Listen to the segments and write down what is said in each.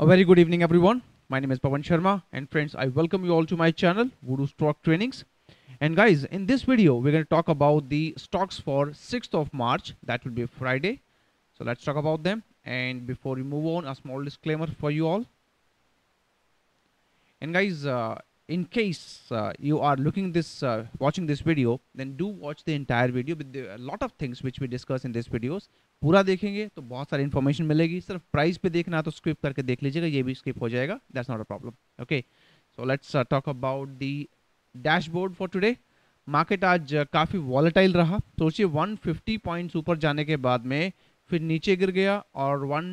A very good evening everyone. My name is Pavan Sharma and friends I welcome you all to my channel Voodoo Stock Trainings. And guys in this video we're going to talk about the stocks for 6th of March that will be Friday. So let's talk about them and before we move on a small disclaimer for you all. And guys uh, in case uh, you are looking this uh, watching this video then do watch the entire video with the, a lot of things which we discuss in this videos पूरा देखेंगे तो बहुत सारी information मिलेगी सिर्फ price पे देखना तो स्किप करके देख लीजिएगा ये भी स्किप हो जाएगा that's not a problem okay so let's talk about the dashboard for today market आज uh, काफ़ी वॉलेटाइल रहा सोचिए 150 पॉइंट्स ऊपर जाने के बाद में फिर नीचे गिर गया और वन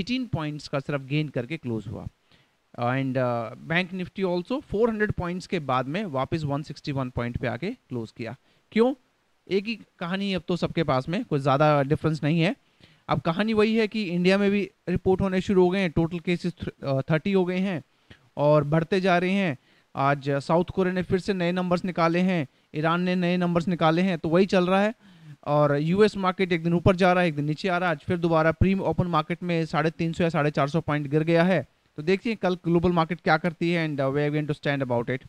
एटीन पॉइंट्स का सिर्फ गेन करके क्लोज हुआ and bank Nifty also 400 points के बाद में वापस 161 पॉइंट पे आके क्लोज किया क्यों एक ही कहानी अब तो सबके पास में कुछ ज़्यादा डिफरेंस नहीं है अब कहानी वही है कि इंडिया में भी रिपोर्ट होने शुरू हो गए हैं टोटल केसेस थर्टी हो गए हैं और बढ़ते जा रहे हैं आज साउथ uh, कोरिया ने फिर से नए नंबर्स निकाले हैं ईरान ने नए नंबर्स निकाले हैं तो वही चल रहा है और यूएस मार्केट एक दिन ऊपर जा रहा है एक दिन नीचे आ रहा है आज फिर दोबारा प्री ओपन मार्केट में साढ़े तीन सौ या साढ़े चार सौ पॉइंट गिर गया है तो देखिए कल ग्लोबल मार्केट क्या करती है and they going to stand about it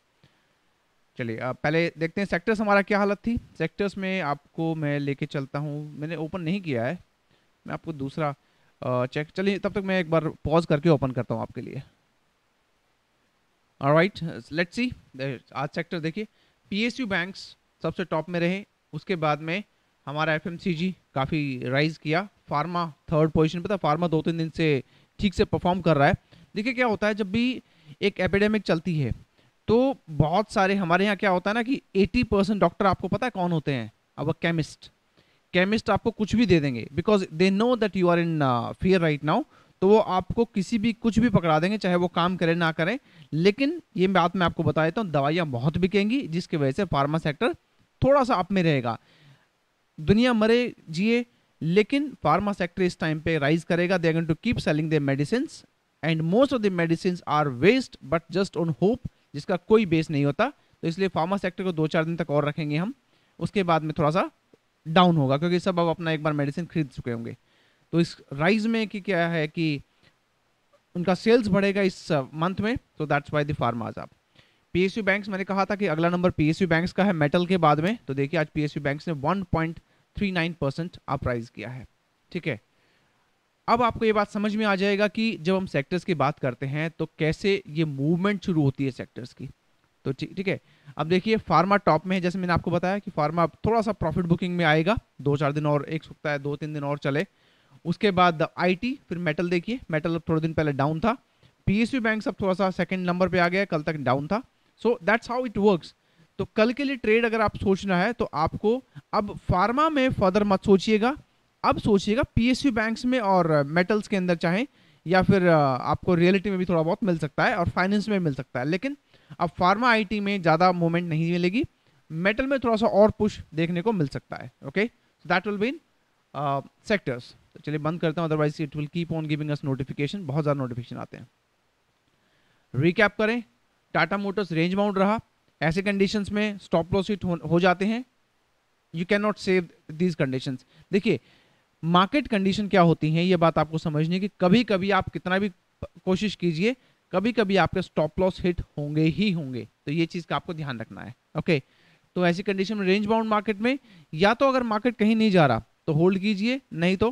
चलिए uh, पहले देखते हैं सेक्टर्स हमारा क्या हालत थी सेक्टर्स में आपको मैं लेके चलता हूँ मैंने ओपन नहीं किया है मैं आपको दूसरा चेक uh, चलिए तब तक मैं एक बार पॉज करके ओपन करता हूँ आपके लिए राइट लेट सी आज सेक्टर देखिए यू बैंक्स सबसे टॉप में रहे उसके बाद में हमारा एफ काफ़ी राइज किया फार्मा थर्ड पोजिशन पर था फार्मा दो तीन दिन से ठीक से परफॉर्म कर रहा है देखिए क्या होता है जब भी एक एपिडेमिक चलती है तो बहुत सारे हमारे यहाँ क्या होता है ना कि 80 परसेंट डॉक्टर आपको पता है कौन होते हैं अब केमिस्ट केमिस्ट आपको कुछ भी दे देंगे because they know that you are in fear right now तो वो आपको किसी भी कुछ भी पकड़ा देंगे चाहे वो काम करें ना करें लेकिन ये बात मैं आपको बता देता हूँ दवाइयाँ बहुत बिकेंगी जिसकी वजह से फार्मा सेक्टर थोड़ा सा अप में रहेगा दुनिया मरे जिए लेकिन फार्मा सेक्टर इस टाइम पे राइज करेगा they going to keep selling their medicine and most of the medicine are waste but just on hope जिसका कोई बेस नहीं होता तो इसलिए फार्मा सेक्टर को दो चार दिन तक और रखेंगे हम उसके बाद में थोड़ा सा डाउन होगा क्योंकि सब अब अपना एक बार मेडिसिन खरीद चुके होंगे तो इस राइज में कि क्या है कि उनका सेल्स बढ़ेगा इस मंथ uh, में तो दैट्स वाई द फार्माज आप पी एस यू मैंने कहा था कि अगला नंबर पी एस यू का है मेटल के बाद में तो देखिए आज पी एस यू पॉइंट ने नाइन परसेंट राइज किया है ठीक है अब आपको ये बात समझ में आ जाएगा कि जब हम सेक्टर्स की बात करते हैं तो कैसे ये मूवमेंट शुरू होती है सेक्टर्स की तो ठीक है अब देखिए फार्मा टॉप में है जैसे मैंने आपको बताया कि फार्मा अब थोड़ा सा प्रॉफिट बुकिंग में आएगा दो चार दिन और एक सप्ताह है दो तीन दिन और चले उसके बाद आई फिर मेटल देखिए मेटल अब थोड़े दिन पहले डाउन था पी बैंक सब थोड़ा सा सेकेंड नंबर पर आ गया कल तक डाउन था so that's how it work तो कल के लिए ट्रेड अगर आप सोचना है तो आपको अब फार्मा में फर्दर मत सोचिएगा अब सोचिएगा पीएसयू बैंक्स में और मेटल्स uh, के अंदर चाहे या फिर uh, आपको रियलिटी में भी थोड़ा बहुत मिल सकता है और फाइनेंस में मिल सकता है लेकिन अब फार्मा आईटी में ज़्यादा मूवमेंट नहीं मिलेगी मेटल में थोड़ा सा और पुश देखने को मिल सकता है okay that will be in sectors तो चलिए बंद करते हैं otherwise it will keep on giving us notification बहुत ज़्यादा नोटिफिकेशन आते हैं रिकैप करें टाटा मोटर्स रेंज माउंट रहा ऐसे कंडीशन में स्टॉप लॉस हो जाते हैं you can not save these condition देखिए मार्केट कंडीशन क्या होती हैं ये बात आपको समझनी कि कभी कभी आप कितना भी कोशिश कीजिए कभी कभी आपके स्टॉप लॉस हिट होंगे ही होंगे तो ये चीज़ का आपको ध्यान रखना है ओके तो ऐसी कंडीशन में रेंज बाउंड मार्केट में या तो अगर मार्केट कहीं नहीं जा रहा तो होल्ड कीजिए नहीं तो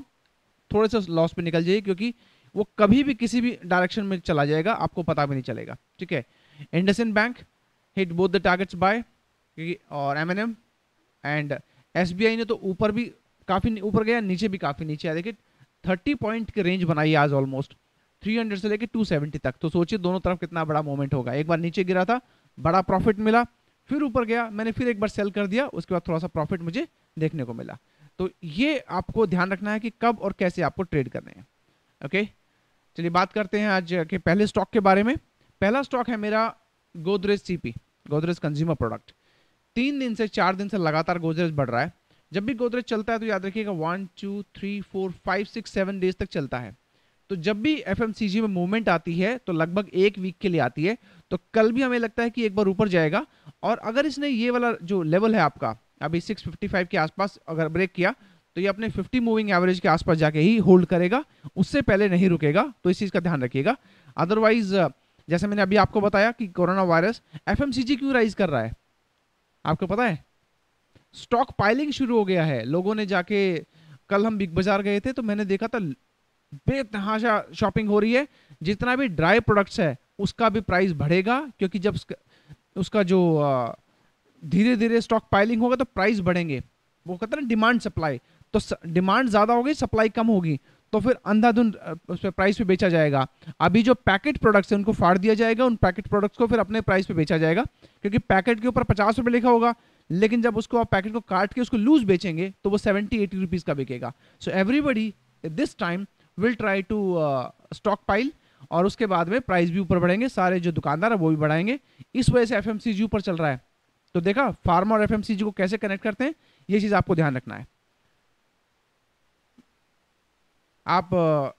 थोड़े से लॉस पे निकल जाइए क्योंकि वो कभी भी किसी भी डायरेक्शन में चला जाएगा आपको पता भी नहीं चलेगा ठीक है IndusInd bank hit both the targets buy और एम एंड एस ने तो ऊपर भी काफ़ी ऊपर गया नीचे भी काफ़ी नीचे आया देखिए थर्टी पॉइंट की रेंज बनाई आज ऑलमोस्ट 300 से टू 270 तक तो सोचिए दोनों तरफ कितना बड़ा मोवमेंट होगा एक बार नीचे गिरा था बड़ा प्रॉफिट मिला फिर ऊपर गया मैंने फिर एक बार सेल कर दिया उसके बाद थोड़ा सा प्रॉफिट मुझे देखने को मिला तो ये आपको ध्यान रखना है कि कब और कैसे आपको ट्रेड करने हैं ओके चलिए बात करते हैं आज के पहले स्टॉक के बारे में पहला स्टॉक है मेरा Godrej CP Godrej consumer product तीन दिन से चार दिन से लगातार गोदरेज बढ़ रहा है जब भी गोदरेज चलता है तो याद रखिएगा one two three four five six seven days तक चलता है तो जब भी एफ में मूवमेंट आती है तो लगभग एक वीक के लिए आती है तो कल भी हमें लगता है कि एक बार ऊपर जाएगा और अगर इसने ये वाला जो लेवल है आपका अभी 655 के आसपास अगर ब्रेक किया तो ये अपने 50 मूविंग एवरेज के आसपास जाके ही होल्ड करेगा उससे पहले नहीं रुकेगा तो इस चीज़ का ध्यान रखिएगा अदरवाइज जैसे मैंने अभी आपको बताया कि कोरोना वायरस एफ क्यों राइज कर रहा है आपको पता है स्टॉक पाइलिंग शुरू हो गया है लोगों ने जाके कल हम बिग बाजार गए थे तो मैंने देखा था बेतहाशा शॉपिंग हो रही है जितना भी ड्राई प्रोडक्ट्स है उसका भी प्राइस बढ़ेगा क्योंकि जब उसका जो धीरे धीरे स्टॉक पाइलिंग होगा तो प्राइस बढ़ेंगे वो कहते हैं ना डिमांड सप्लाई तो डिमांड ज़्यादा होगी सप्लाई कम होगी तो फिर अंधाधुन उस पर प्राइस पे बेचा जाएगा अभी जो पैकेट प्रोडक्ट्स हैं उनको फाड़ दिया जाएगा उन पैकेट प्रोडक्ट्स को फिर अपने प्राइस पे बेचा जाएगा क्योंकि पैकेट के ऊपर पचास रुपये लिखा होगा लेकिन जब उसको आप पैकेट को काट के उसको लूज बेचेंगे तो वो सेवेंटी एटी रुपीज़ का बिकेगा so everybody this time will try to stockpile और उसके बाद में प्राइस भी ऊपर बढ़ेंगे सारे जो दुकानदार है वो भी बढ़ाएंगे इस वजह से एफ ऊपर चल रहा है तो देखा फार्म और एफ को कैसे कनेक्ट करते हैं ये चीज़ आपको ध्यान रखना है आप uh,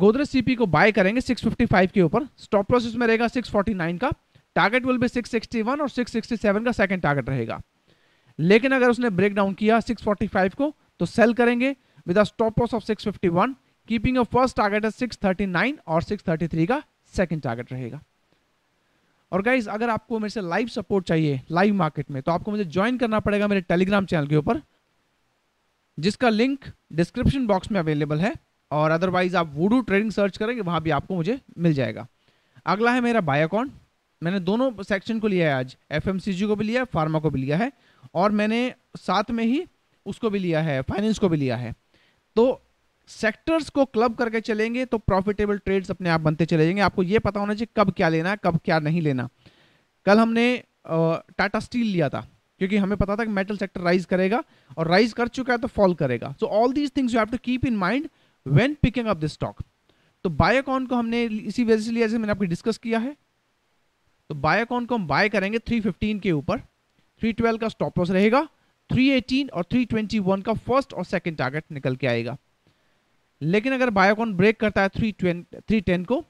गोदरेज सीपी को बाय करेंगे 655 के ऊपर स्टॉप प्रोसेस में रहेगा 649 का टारगेट विल बी 661 और 667 का सेकंड टारगेट रहेगा लेकिन अगर उसने ब्रेक डाउन किया 645 को तो सेल करेंगे with a stop loss of 651 keeping a first target है 639 और 633 का सेकंड टारगेट रहेगा और गाइज अगर आपको मेरे से लाइव सपोर्ट चाहिए लाइव मार्केट में तो आपको मुझे ज्वाइन करना पड़ेगा मेरे टेलीग्राम चैनल के ऊपर जिसका लिंक डिस्क्रिप्शन बॉक्स में अवेलेबल है और अदरवाइज आप वूडू ट्रेडिंग सर्च करेंगे वहां भी आपको मुझे मिल जाएगा अगला है मेरा बायोकॉन मैंने दोनों सेक्शन को लिया है आज एफ को भी लिया है फार्मा को भी लिया है और मैंने साथ में ही उसको भी लिया है फाइनेंस को भी लिया है तो सेक्टर्स को क्लब करके चलेंगे तो प्रॉफिटेबल ट्रेड्स अपने आप बनते चले जाएंगे आपको ये पता होना चाहिए कब क्या लेना कब क्या नहीं लेना कल हमने टाटा स्टील लिया था क्योंकि हमें पता था कि मेटल सेक्टर राइज करेगा और राइज कर चुका है तो फॉल करेगा so all these things you have to keep in mind when picking up this stock तो बायोकॉन को हमने इसी वजह से लिया जैसे मैंने आपको डिस्कस किया है तो बायोकॉन को हम बाय करेंगे 315 के ऊपर 312 का स्टॉप लॉस रहेगा 318 और 321 का फर्स्ट और सेकंड टारगेट निकल के आएगा लेकिन अगर बायोकॉन ब्रेक करता है थ्री थ्री टेन को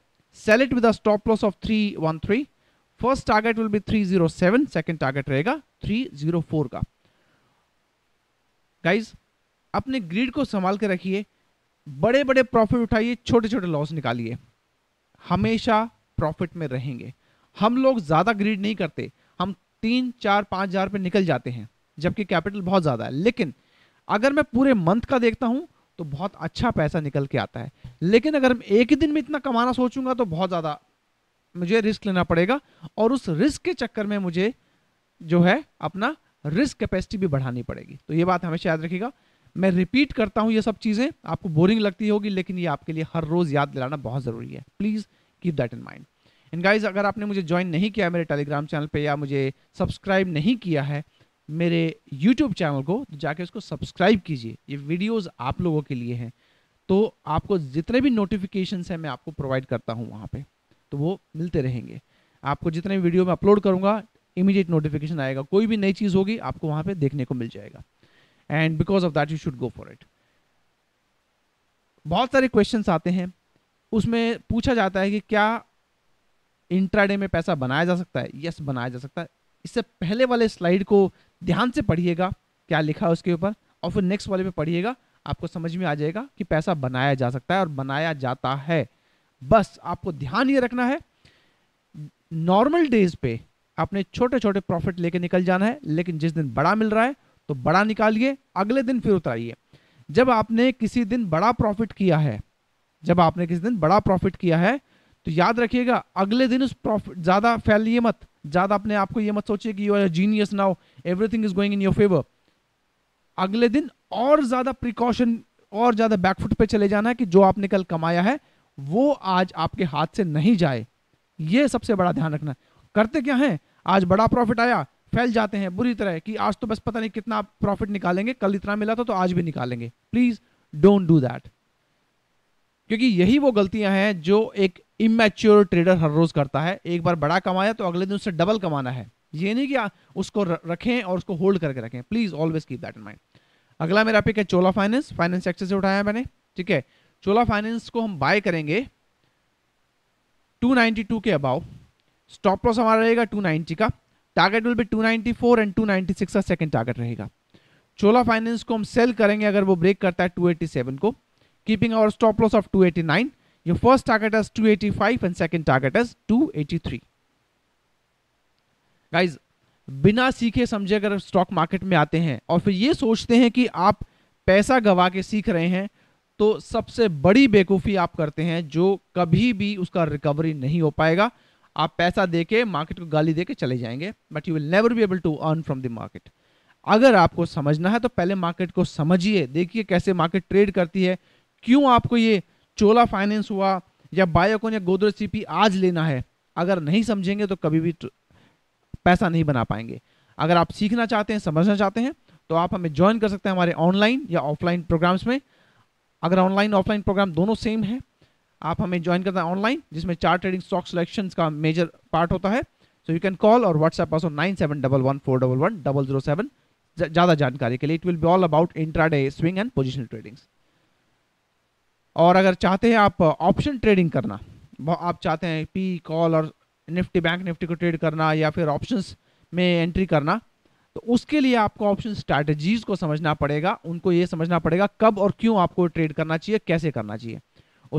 sell it with stop loss of three one three first target will be three zero seven second target रहेगा थ्री जीरो फोर का गाइज अपने ग्रीड को संभाल के रखिए बड़े बड़े प्रॉफिट उठाइए छोटे छोटे लॉस निकालिए हमेशा प्रॉफिट में रहेंगे हम लोग ज़्यादा ग्रीड नहीं करते हम तीन चार पाँच हज़ार पे निकल जाते हैं जबकि कैपिटल बहुत ज़्यादा है लेकिन अगर मैं पूरे मंथ का देखता हूँ तो बहुत अच्छा पैसा निकल के आता है लेकिन अगर मैं एक ही दिन में इतना कमाना सोचूंगा तो बहुत ज़्यादा मुझे रिस्क लेना पड़ेगा और उस रिस्क के चक्कर में मुझे जो है अपना रिस्क कैपेसिटी भी बढ़ानी पड़ेगी तो ये बात हमेशा याद रखिएगा मैं रिपीट करता हूँ ये सब चीज़ें आपको बोरिंग लगती होगी लेकिन ये आपके लिए हर रोज़ याद दिलाना बहुत ज़रूरी है please keep that in mind and guys अगर आपने मुझे ज्वाइन नहीं किया मेरे टेलीग्राम चैनल पे या मुझे सब्सक्राइब नहीं किया है मेरे यूट्यूब चैनल को तो जाके उसको सब्सक्राइब कीजिए ये वीडियोस आप लोगों के लिए हैं तो आपको जितने भी नोटिफिकेशंस हैं मैं आपको प्रोवाइड करता हूँ वहाँ पे तो वो मिलते रहेंगे आपको जितने भी वीडियो मैं अपलोड करूँगा इमीडिएट नोटिफिकेशन आएगा कोई भी नई चीज़ होगी आपको वहाँ पर देखने को मिल जाएगा and because of that you should go for it बहुत सारे क्वेश्चंस आते हैं उसमें पूछा जाता है कि क्या इंट्राडे में पैसा बनाया जा सकता है यस बनाया जा सकता है इससे पहले वाले स्लाइड को ध्यान से पढ़िएगा क्या लिखा है उसके ऊपर और फिर नेक्स्ट वाले पे पढ़िएगा आपको समझ में आ जाएगा कि पैसा बनाया जा सकता है और बनाया जाता है बस आपको ध्यान ये रखना है नॉर्मल डेज पे आपने छोटे छोटे प्रॉफिट लेके निकल जाना है लेकिन जिस दिन बड़ा मिल रहा है तो बड़ा निकालिए अगले दिन फिर उतराइए जब आपने किसी दिन बड़ा प्रॉफिट किया है जब आपने किसी दिन बड़ा प्रॉफिट किया है तो याद रखिएगा अगले दिन उस प्रॉफिट ज़्यादा फैलिए मत ज़्यादा अपने आप को ये मत सोचिए कि you are genius now everything is going in your favour अगले दिन और ज़्यादा प्रिकॉशन और ज़्यादा बैकफुट पे चले जाना है कि जो आपने कल कमाया है वो आज आपके हाथ से नहीं जाए ये सबसे बड़ा ध्यान रखना करते क्या हैं आज बड़ा प्रॉफिट आया फैल जाते हैं बुरी तरह कि आज तो बस पता नहीं कितना प्रॉफिट निकालेंगे कल इतना मिला था तो आज भी निकालेंगे प्लीज डोंट डू दैट क्योंकि यही वो गलतियां हैं जो एक इमेच्योर ट्रेडर हर रोज करता है एक बार बड़ा कमाया तो अगले दिन उससे डबल कमाना है ये नहीं कि उसको रखें और उसको होल्ड करके रखें please always keep that in mind अगला मेरा पिक है चोला फाइनेंस फाइनेंस सेक्टर से उठाया मैंने ठीक है चोला फाइनेंस को हम बाय करेंगे 292 के अबाव स्टॉप लॉस हमारा रहेगा 290 का टारगेट विल बी 294 एंड 296 का सेकंड टारगेट रहेगा चोला फाइनेंस को हम सेल करेंगे अगर वो ब्रेक करता है 287 को keeping our stop loss of 289 Your first target is 285 and second target is 283. guys बिना सीखे समझे अगर स्टॉक मार्केट में आते हैं और फिर ये सोचते हैं कि आप पैसा गवा के सीख रहे हैं तो सबसे बड़ी बेवकूफ़ी आप करते हैं जो कभी भी उसका रिकवरी नहीं हो पाएगा आप पैसा देके मार्केट को गाली देके चले जाएंगे but you will never be able to earn from the market अगर आपको समझना है तो पहले मार्केट को समझिए देखिए कैसे मार्केट ट्रेड करती है क्यों आपको ये चोला फाइनेंस हुआ या बायोकॉन या गोदरेज सीपी आज लेना है अगर नहीं समझेंगे तो कभी भी पैसा नहीं बना पाएंगे अगर आप सीखना चाहते हैं समझना चाहते हैं तो आप हमें ज्वाइन कर सकते हैं हमारे ऑनलाइन या ऑफलाइन प्रोग्राम्स में अगर ऑनलाइन ऑफलाइन प्रोग्राम दोनों सेम है आप हमें ज्वाइन करते हैं ऑनलाइन जिसमें चार ट्रेडिंग स्टॉक सिलेक्शन का मेजर पार्ट होता है सो यू कैन कॉल और व्हाट्सएप पास nine seven double one four double one double zero seven ज़्यादा जानकारी के लिए it will be all about intraday swing and positional tradings और अगर चाहते हैं आप ऑप्शन uh, ट्रेडिंग करना आप चाहते हैं पी कॉल और निफ्टी बैंक निफ्टी को ट्रेड करना या फिर ऑप्शंस में एंट्री करना तो उसके लिए आपको ऑप्शन स्ट्रैटेजीज को समझना पड़ेगा उनको ये समझना पड़ेगा कब और क्यों आपको ट्रेड करना चाहिए कैसे करना चाहिए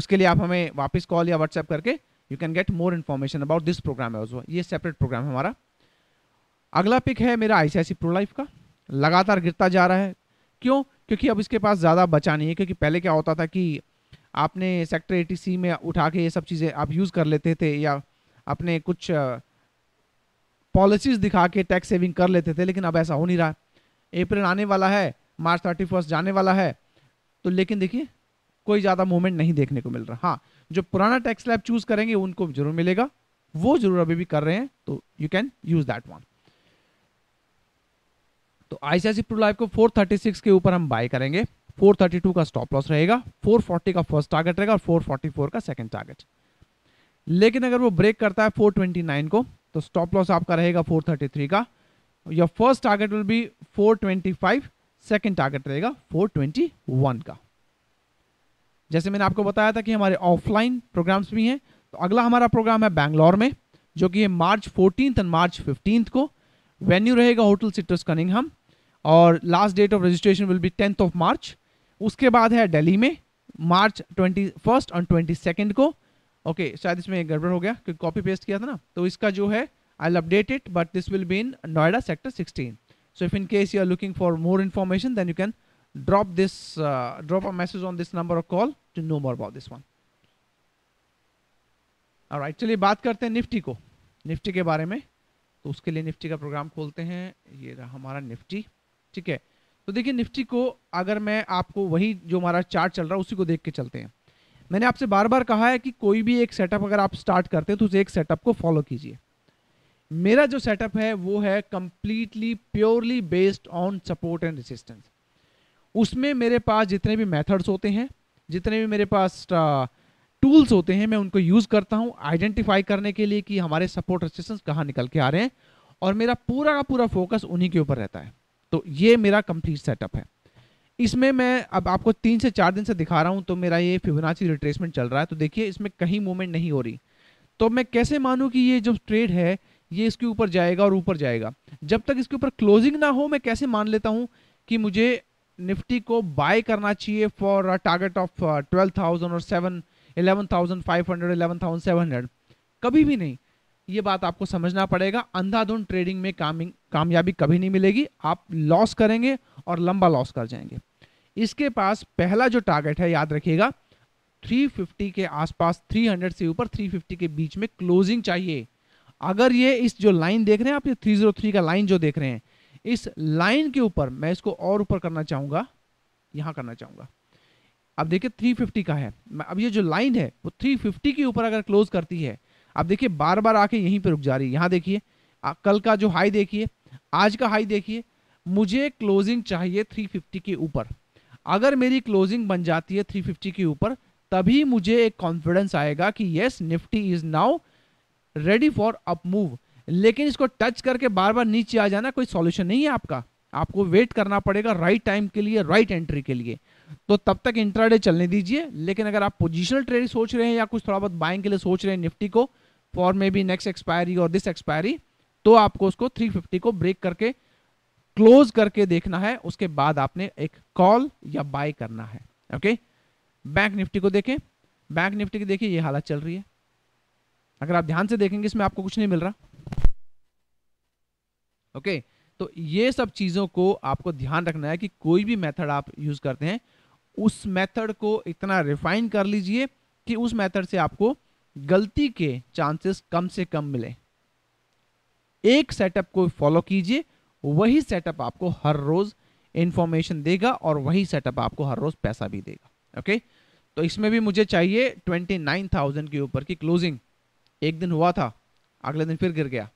उसके लिए आप हमें वापस कॉल या व्हाट्सएप करके you can get more information about this program है ये सेपरेट प्रोग्राम है हमारा अगला पिक है मेरा आई प्रो लाइफ का लगातार गिरता जा रहा है क्यों क्योंकि अब इसके पास ज़्यादा बचा नहीं है क्योंकि पहले क्या होता था कि आपने सेक्टर ए में उठा के ये सब चीज़ें आप यूज़ कर लेते थे या अपने कुछ पॉलिसीज दिखा के टैक्स सेविंग कर लेते थे लेकिन अब ऐसा हो नहीं रहा अप्रैल आने वाला है मार्च थर्टी फर्स्ट जाने वाला है तो लेकिन देखिए कोई ज़्यादा मूवमेंट नहीं देखने को मिल रहा हाँ जो पुराना टैक्स लैब चूज़ करेंगे उनको जरूर मिलेगा वो जरूर अभी भी कर रहे हैं तो you can use that one तो आईसीआईसी प्रो लाइफ को 436 के ऊपर हम बाय करेंगे 432 का स्टॉप लॉस रहेगा 440 का फर्स्ट टारगेट रहेगा और 444 का सेकंड टारगेट लेकिन अगर वो ब्रेक करता है 429 को तो स्टॉप लॉस आपका रहेगा 433 का your first target will be 425 second target रहेगा 421 का जैसे मैंने आपको बताया था कि हमारे ऑफलाइन प्रोग्राम्स भी हैं तो अगला हमारा प्रोग्राम है बैंगलोर में जो कि March fourteen and March fifteenth को वेन्यू रहेगा होटल सिट्रस कनिंगहम और last date of registration will be tenth of March उसके बाद है दिल्ली में मार्च ट्वेंटी फर्स्ट और ट्वेंटी सेकेंड को ओके okay, शायद इसमें गड़बड़ हो गया क्योंकि कॉपी पेस्ट किया था ना तो इसका जो है I update it but this will be in Noida sector sixteen so if in case you are looking for more information then you can drop this drop a message on this number of call to know more about this one और चलिए बात करते हैं Nifty को Nifty के बारे में तो उसके लिए निफ्टी का प्रोग्राम खोलते हैं ये रहा हमारा निफ्टी ठीक है तो देखिए निफ्टी को अगर मैं आपको वही जो हमारा चार्ट चल रहा है उसी को देख के चलते हैं मैंने आपसे बार बार कहा है कि कोई भी एक सेटअप अगर आप स्टार्ट करते हैं तो उस एक सेटअप को फॉलो कीजिए मेरा जो सेटअप है वो है completely purely based on support and resistance उसमें मेरे पास जितने भी मेथड्स होते हैं जितने भी मेरे पास टूल्स होते हैं मैं उनको यूज़ करता हूँ आइडेंटिफाई करने के लिए कि हमारे सपोर्ट रेसिस्टेंस कहाँ निकल के आ रहे हैं और मेरा पूरा का पूरा फोकस उन्हीं के ऊपर रहता है तो ये मेरा कंप्लीट सेटअप है इसमें मैं अब आपको तीन से चार दिन से दिखा रहा हूँ तो मेरा ये फिबोनाची रिट्रेसमेंट चल रहा है तो देखिए इसमें कहीं मूवमेंट नहीं हो रही तो मैं कैसे मानूँ कि ये जो ट्रेड है ये इसके ऊपर जाएगा और ऊपर जाएगा जब तक इसके ऊपर क्लोजिंग ना हो मैं कैसे मान लेता हूँ कि मुझे निफ्टी को बाय करना चाहिए फॉर टारगेट ऑफ ट्वेल्व और सेवन इलेवन थाउजेंड कभी भी नहीं ये बात आपको समझना पड़ेगा अंधाधुंध ट्रेडिंग में काम कामयाबी कभी नहीं मिलेगी आप लॉस करेंगे और लंबा लॉस कर जाएंगे इसके पास पहला जो टारगेट है याद रखिएगा 350 के आसपास 300 से ऊपर 350 के बीच में क्लोजिंग चाहिए अगर ये इस जो लाइन देख रहे हैं आप ये 303 का लाइन जो देख रहे हैं इस लाइन के ऊपर मैं इसको और ऊपर करना चाहूँगा यहाँ करना चाहूँगा अब देखिए 350 का है अब ये जो लाइन है वो 350 के ऊपर अगर क्लोज करती है आप देखिए बार बार आके यहीं पे रुक जा रही है यहाँ देखिए कल का जो हाई देखिए आज का हाई देखिए मुझे क्लोजिंग चाहिए 350 के ऊपर अगर मेरी क्लोजिंग बन जाती है 350 के ऊपर तभी मुझे एक कॉन्फिडेंस आएगा कि yes Nifty is now ready for up move लेकिन इसको टच करके बार बार नीचे आ जाना कोई सॉल्यूशन नहीं है आपका आपको वेट करना पड़ेगा राइट टाइम के लिए राइट एंट्री के लिए तो तब तक इंट्राडे चलने दीजिए लेकिन अगर आप पोजिशनल ट्रेड सोच रहे हैं या कुछ थोड़ा बहुत बाइंग के लिए सोच रहे हैं निफ्टी को for maybe next expiry और दिस एक्सपायरी तो आपको उसको 350 को ब्रेक करके क्लोज करके देखना है उसके बाद आपने एक कॉल या बाय करना है ओके बैंक निफ्टी को देखें बैंक निफ्टी की देखिए ये हालत चल रही है अगर आप ध्यान से देखेंगे इसमें आपको कुछ नहीं मिल रहा ओके तो ये सब चीज़ों को आपको ध्यान रखना है कि कोई भी मेथड आप यूज़ करते हैं उस मेथड को इतना रिफाइन कर लीजिए कि उस मेथड से आपको गलती के चांसेस कम से कम मिले एक सेटअप को फॉलो कीजिए वही सेटअप आपको हर रोज इंफॉर्मेशन देगा और वही सेटअप आपको हर रोज पैसा भी देगा ओके तो इसमें भी मुझे चाहिए ट्वेंटी नाइन थाउजेंड के ऊपर की क्लोजिंग एक दिन हुआ था अगले दिन फिर गिर गया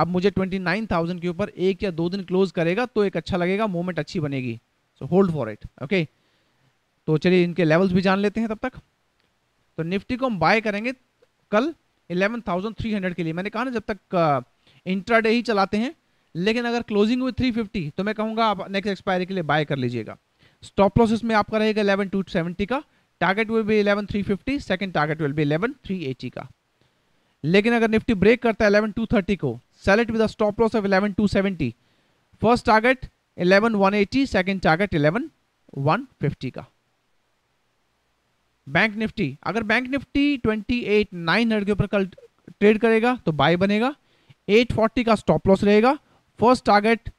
अब मुझे ट्वेंटी नाइन थाउजेंड के ऊपर एक या दो दिन क्लोज करेगा तो एक अच्छा लगेगा मोमेंट अच्छी बनेगी so hold for it okay तो चलिए इनके लेवल्स भी जान लेते हैं तब तक तो निफ्टी को हम बाय करेंगे कल 11,300 के लिए मैंने कहा ना जब तक इंट्राडे ही चलाते हैं लेकिन अगर क्लोजिंग हुई 350 तो मैं कहूँगा आप नेक्स्ट एक्सपायरी के लिए बाय कर लीजिएगा स्टॉप लॉस में आपका रहेगा इलेवन टू सेवेंटी का target will be eleven three fifty second target will be eleven three eighty का लेकिन अगर निफ्टी ब्रेक करता है इलेवन टू थर्टी को select with stop loss of eleven two seventy first target eleven one eighty second target eleven one fifty का bank Nifty अगर bank Nifty twenty eight nine के ऊपर कल ट्रेड करेगा तो बाय बनेगा 840 का स्टॉप लॉस रहेगा फर्स्ट टारगेट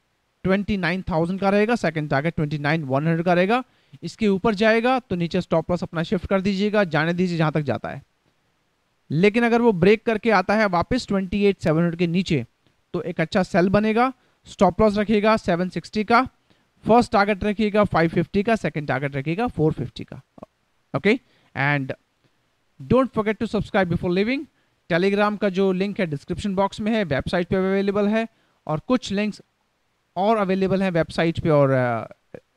29,000 का रहेगा सेकंड टारगेट 29,100 का रहेगा इसके ऊपर जाएगा तो नीचे स्टॉप लॉस अपना शिफ्ट कर दीजिएगा जाने दीजिए जहां तक जाता है लेकिन अगर वो ब्रेक करके आता है वापस 28,700 के नीचे तो एक अच्छा सेल बनेगा स्टॉप लॉस रखिएगा 760 का फर्स्ट टारगेट रखिएगा 550 का सेकंड टारगेट रखिएगा 450 का okay okay? And don't forget to subscribe before leaving Telegram का जो link है description box में है वेबसाइट available अवेलेबल है और कुछ लिंक्स और अवेलेबल हैं website पे और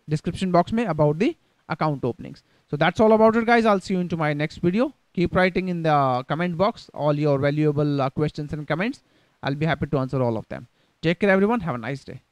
डिस्क्रिप्शन uh, बॉक्स में about the account openings. So that's all about it guys. I'll see you into my next video. Keep writing in the comment box all your valuable uh, questions and comments. I'll be happy to answer all of them. Take care everyone. Have a nice day.